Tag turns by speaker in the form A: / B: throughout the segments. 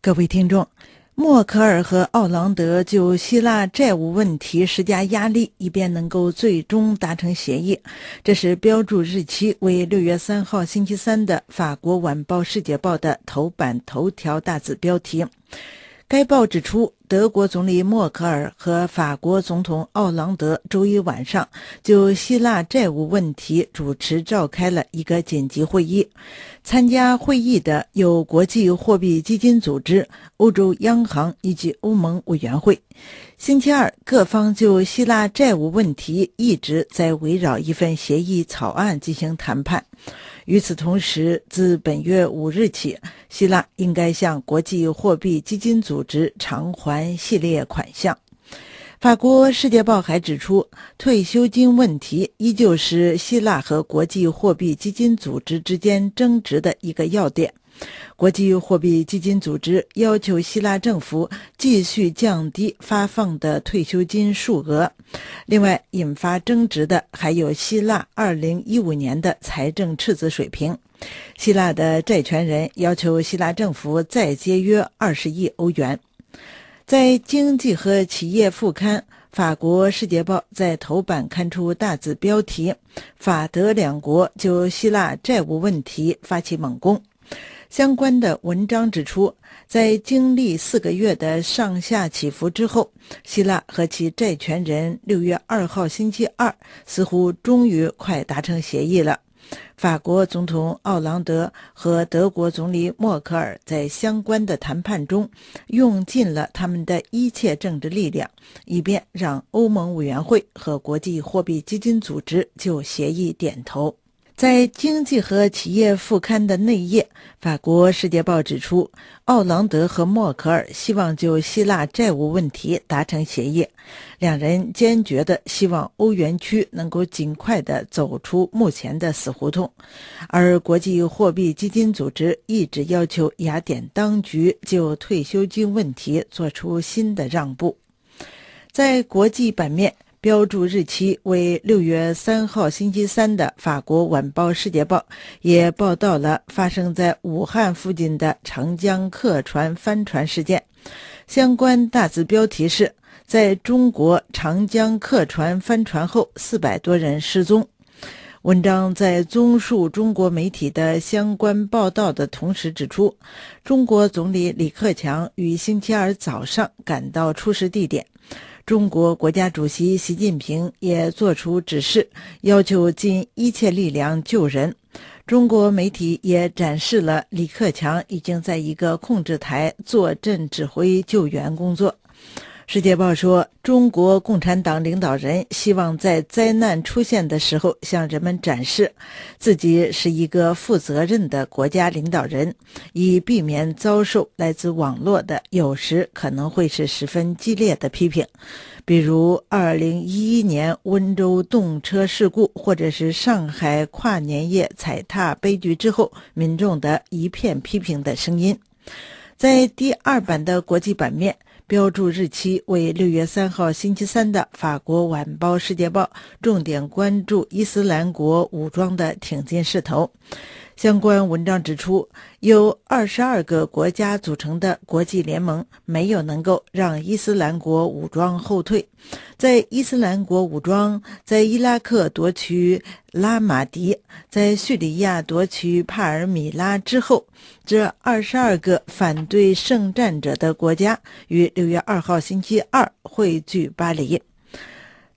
A: 各位听众，默克尔和奥朗德就希腊债务问题施加压力，以便能够最终达成协议。这是标注日期为六月三号星期三的《法国晚报》《世界报》的头版头条大字标题。该报指出，德国总理默克尔和法国总统奥朗德周一晚上就希腊债务问题主持召开了一个紧急会议。参加会议的有国际货币基金组织、欧洲央行以及欧盟委员会。星期二，各方就希腊债务问题一直在围绕一份协议草案进行谈判。与此同时，自本月五日起，希腊应该向国际货币基金组织偿还系列款项。法国《世界报》还指出，退休金问题依旧是希腊和国际货币基金组织之间争执的一个要点。国际货币基金组织要求希腊政府继续降低发放的退休金数额。另外，引发争执的还有希腊2015年的财政赤字水平。希腊的债权人要求希腊政府再节约20亿欧元。在《经济和企业》副刊，《法国世界报》在头版刊出大字标题：“法德两国就希腊债务问题发起猛攻。”相关的文章指出，在经历四个月的上下起伏之后，希腊和其债权人六月二号星期二似乎终于快达成协议了。法国总统奥朗德和德国总理默克尔在相关的谈判中用尽了他们的一切政治力量，以便让欧盟委员会和国际货币基金组织就协议点头。在经济和企业副刊的内页，《法国世界报》指出，奥朗德和默克尔希望就希腊债务问题达成协议。两人坚决地希望欧元区能够尽快地走出目前的死胡同，而国际货币基金组织一直要求雅典当局就退休金问题做出新的让步。在国际版面。标注日期为六月三号星期三的《法国晚报》《世界报》也报道了发生在武汉附近的长江客船翻船事件。相关大字标题是：“在中国长江客船翻船后，四百多人失踪。”文章在综述中国媒体的相关报道的同时指出，中国总理李克强于星期二早上赶到出事地点。中国国家主席习近平也作出指示，要求尽一切力量救人。中国媒体也展示了李克强已经在一个控制台坐镇指挥救援工作。《世界报》说，中国共产党领导人希望在灾难出现的时候向人们展示自己是一个负责任的国家领导人，以避免遭受来自网络的有时可能会是十分激烈的批评，比如2011年温州动车事故，或者是上海跨年夜踩踏悲剧之后民众的一片批评的声音。在第二版的国际版面。标注日期为六月三号星期三的《法国晚报》《世界报》，重点关注伊斯兰国武装的挺进势头。相关文章指出，由二十二个国家组成的国际联盟没有能够让伊斯兰国武装后退。在伊斯兰国武装在伊拉克夺取拉马迪，在叙利亚夺取帕尔米拉之后，这二十二个反对圣战者的国家于六月二号星期二汇聚巴黎。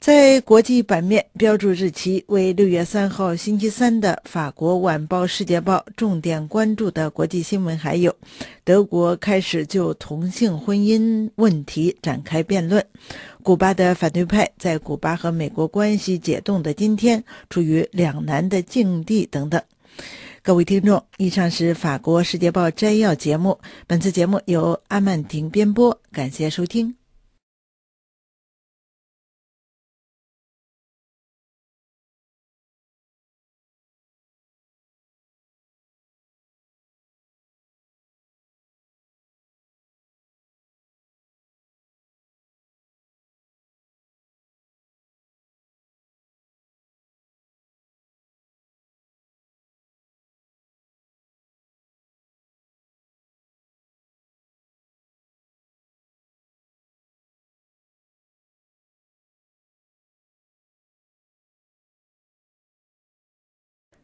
A: 在国际版面标注日期为六月三号星期三的《法国晚报·世界报》重点关注的国际新闻还有：德国开始就同性婚姻问题展开辩论；古巴的反对派在古巴和美国关系解冻的今天处于两难的境地等等。各位听众，以上是法国《世界报》摘要节目。本次节目由阿曼婷编播，感谢收听。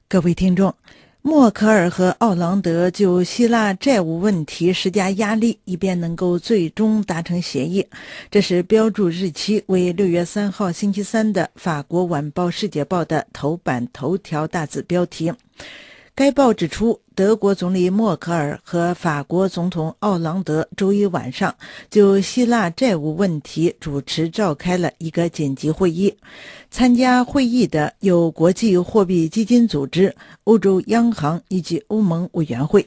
A: 各位听众，默克尔和奥朗德就希腊债务问题施加压力，以便能够最终达成协议。这是标注日期为六月三号星期三的《法国晚报》《世界报》的头版头条大字标题。该报指出，德国总理默克尔和法国总统奥朗德周一晚上就希腊债务问题主持召开了一个紧急会议。参加会议的有国际货币基金组织、欧洲央行以及欧盟委员会。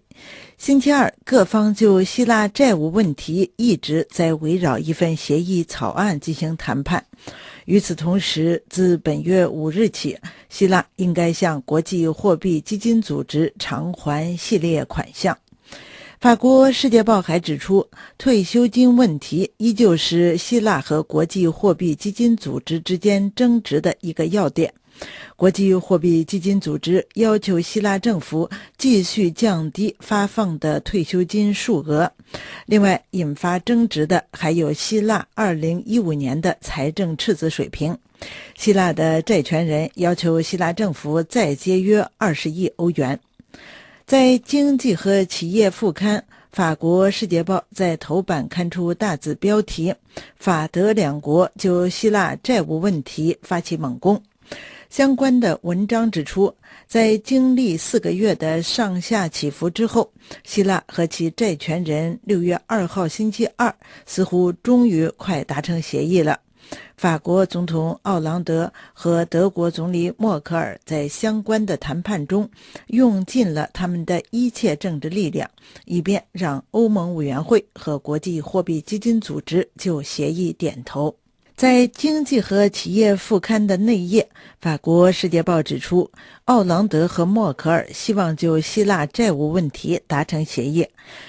A: 星期二，各方就希腊债务问题一直在围绕一份协议草案进行谈判。与此同时，自本月五日起，希腊应该向国际货币基金组织偿还系列款项。法国《世界报》还指出，退休金问题依旧是希腊和国际货币基金组织之间争执的一个要点。国际货币基金组织要求希腊政府继续降低发放的退休金数额。另外，引发争执的还有希腊2015年的财政赤字水平。希腊的债权人要求希腊政府再节约20亿欧元。在经济和企业副刊，《法国世界报》在头版刊出大字标题：“法德两国就希腊债务问题发起猛攻。”相关的文章指出，在经历四个月的上下起伏之后，希腊和其债权人六月二号星期二似乎终于快达成协议了。法国总统奥朗德和德国总理默克尔在相关的谈判中用尽了他们的一切政治力量，以便让欧盟委员会和国际货币基金组织就协议点头。在经济和企业副刊的内页，《法国世界报》指出，奥朗德和默克尔希望就希腊债务问题达成协议。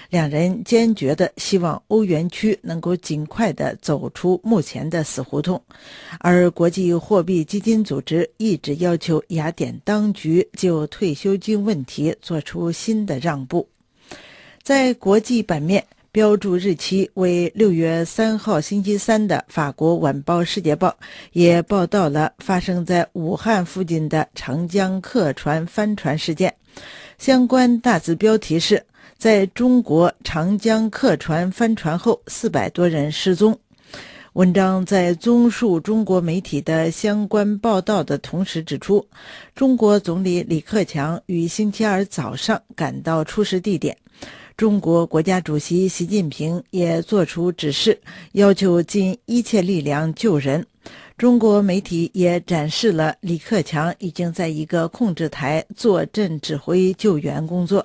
A: 两人坚决地希望欧元区能够尽快地走出目前的死胡同，而国际货币基金组织一直要求雅典当局就退休金问题做出新的让步。在国际版面。标注日期为六月三号星期三的《法国晚报》《世界报》也报道了发生在武汉附近的长江客船翻船事件。相关大字标题是：“在中国长江客船翻船后，四百多人失踪。”文章在综述中国媒体的相关报道的同时指出，中国总理李克强于星期二早上赶到出事地点。中国国家主席习近平也作出指示，要求尽一切力量救人。中国媒体也展示了李克强已经在一个控制台坐镇指挥救援工作。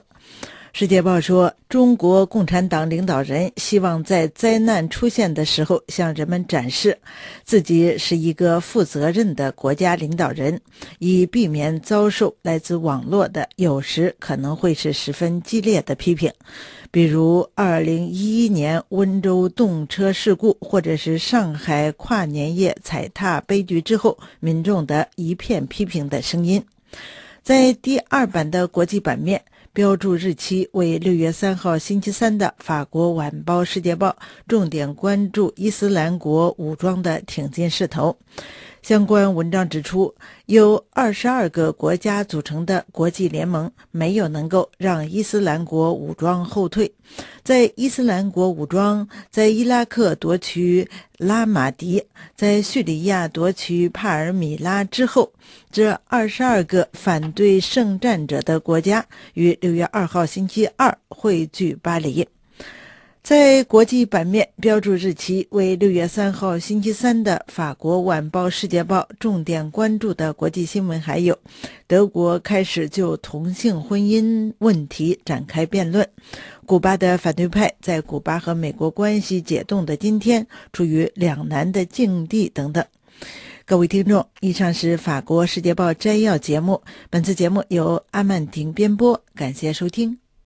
A: 《世界报》说，中国共产党领导人希望在灾难出现的时候向人们展示自己是一个负责任的国家领导人，以避免遭受来自网络的有时可能会是十分激烈的批评，比如2011年温州动车事故或者是上海跨年夜踩踏悲剧之后民众的一片批评的声音。在第二版的国际版面。标注日期为六月三号星期三的《法国晚报》《世界报》重点关注伊斯兰国武装的挺进势头。相关文章指出，由二十二个国家组成的国际联盟没有能够让伊斯兰国武装后退。在伊斯兰国武装在伊拉克夺取拉马迪，在叙利亚夺取帕尔米拉之后，这二十二个反对圣战者的国家于六月二号星期二汇聚巴黎。在国际版面标注日期为六月三号星期三的《法国晚报·世界报》重点关注的国际新闻还有：德国开始就同性婚姻问题展开辩论；古巴的反对派在古巴和美国关系解冻的今天处于两难的境地等等。各位听众，以上是法国《世界报》摘要节目。本次节目由阿曼婷编播，感谢收听。